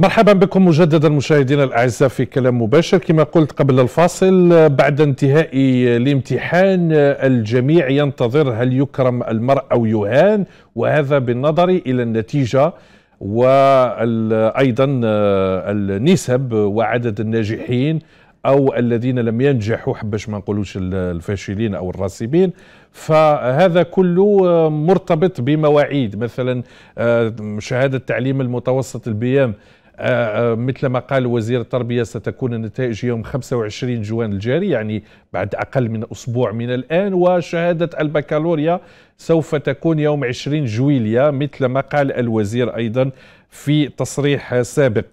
مرحبا بكم مجددا مشاهدينا الاعزاء في كلام مباشر كما قلت قبل الفاصل بعد انتهاء الامتحان الجميع ينتظر هل يكرم المرء او يهان وهذا بالنظر الى النتيجه وايضا النسب وعدد الناجحين او الذين لم ينجحوا حباش ما نقولوش الفاشلين او الراسبين فهذا كله مرتبط بمواعيد مثلا آه، شهاده تعليم المتوسط البيام آه، آه، مثل ما قال وزير التربية ستكون النتائج يوم 25 جوان الجاري يعني بعد أقل من أسبوع من الآن وشهادة البكالوريا سوف تكون يوم 20 جويليا مثل ما قال الوزير أيضا في تصريح سابق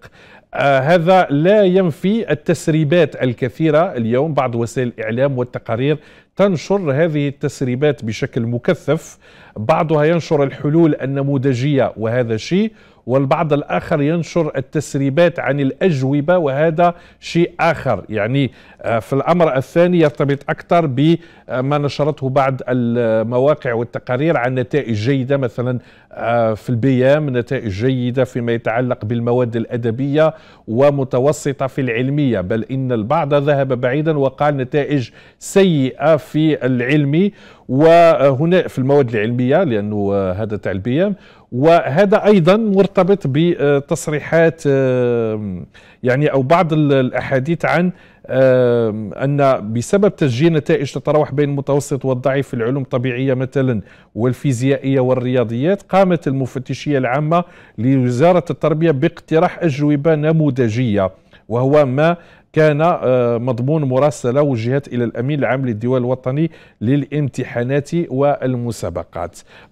آه، هذا لا ينفي التسريبات الكثيرة اليوم بعض وسائل الإعلام والتقارير تنشر هذه التسريبات بشكل مكثف بعضها ينشر الحلول النموذجية وهذا شيء والبعض الآخر ينشر التسريبات عن الأجوبة وهذا شيء آخر يعني آه، في الأمر الثاني يرتبط أكثر بما نشرته بعض المواقع والتقارير عن نتائج جيدة مثلا آه، في البيام نتائج جيدة فيما يتعلق بالمواد الأدبية ومتوسطة في العلمية بل إن البعض ذهب بعيدا وقال نتائج سيئة في العلمي وهنا في المواد العلمية لأنه هذا تاع البيام وهذا أيضا مرتبط بتصريحات يعني أو بعض الأحاديث عن أن بسبب تسجيل نتائج تتراوح بين المتوسط والضعيف في العلوم الطبيعية مثلا والفيزيائية والرياضيات قامت المفتشية العامة لوزارة التربية باقتراح أجوبة نموذجية وهو ما كان آه، مضمون مراسلة وجهت إلى الأمين العام للديوان الوطني للامتحانات والمسابقات